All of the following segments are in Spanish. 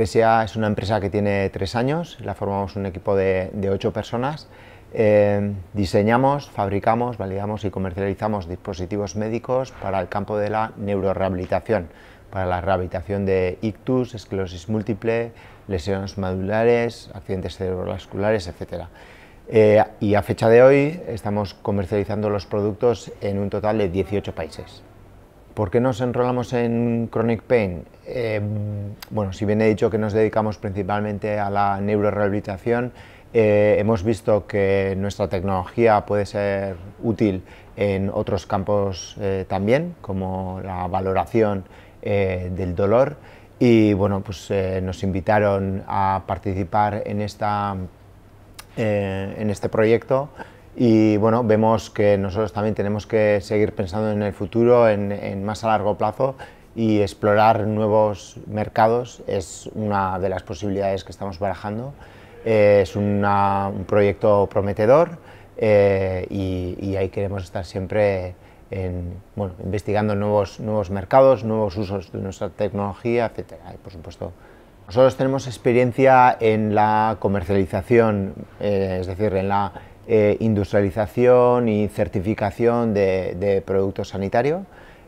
BSA es una empresa que tiene tres años, la formamos un equipo de, ocho personas. Eh, diseñamos, fabricamos, validamos y comercializamos dispositivos médicos para el campo de la neurorehabilitación, para la rehabilitación de ictus, esclerosis múltiple, lesiones madulares, accidentes cerebrovasculares, etc. Eh, y a fecha de hoy estamos comercializando los productos en un total de 18 países. ¿Por qué nos enrolamos en Chronic Pain? Em, bueno, si bien he dicho que nos dedicamos principalmente a la neurorehabilitación, eh, hemos visto que nuestra tecnología puede ser útil en otros campos eh, también, como la valoración eh, del dolor. Y bueno, pues nos invitaron a participar en, esta, en este proyecto y bueno, vemos que nosotros también tenemos que seguir pensando en el futuro, en, más a largo plazo y explorar nuevos mercados es una de las posibilidades que estamos barajando. Eh, es un proyecto prometedor eh, y, ahí queremos estar siempre investigando nuevos, nuevos mercados, nuevos usos de nuestra tecnología, etc. por supuesto, nosotros tenemos experiencia en la comercialización, eh, es decir, en la eh, industrialización y certificación de, productos sanitarios.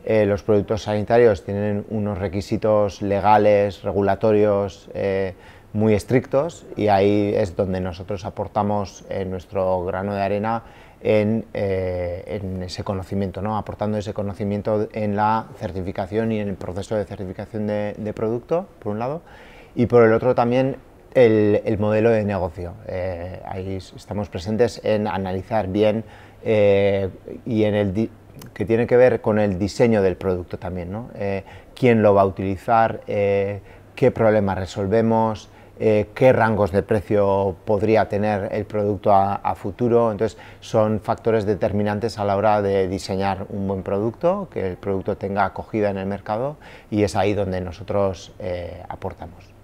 Eh, los productos sanitarios tienen unos requisitos legales, regulatorios eh, muy estrictos y ahí es donde nosotros aportamos nuestro grano de arena en, ese conocimiento, ¿no? aportando ese conocimiento en la certificación y en el proceso de certificación de, de producto, por un lado, y por el otro también el, modelo de negocio. Eh, ahí estamos presentes en analizar bien eh, y en el que tiene que ver con el diseño del producto también, eh, quién lo va a utilizar, qué problemas resolvemos, qué rangos de precio podría tener el producto a, futuro. Entonces, son factores determinantes a la hora de diseñar un buen producto, que el producto tenga acogida en el mercado y es ahí donde nosotros aportamos.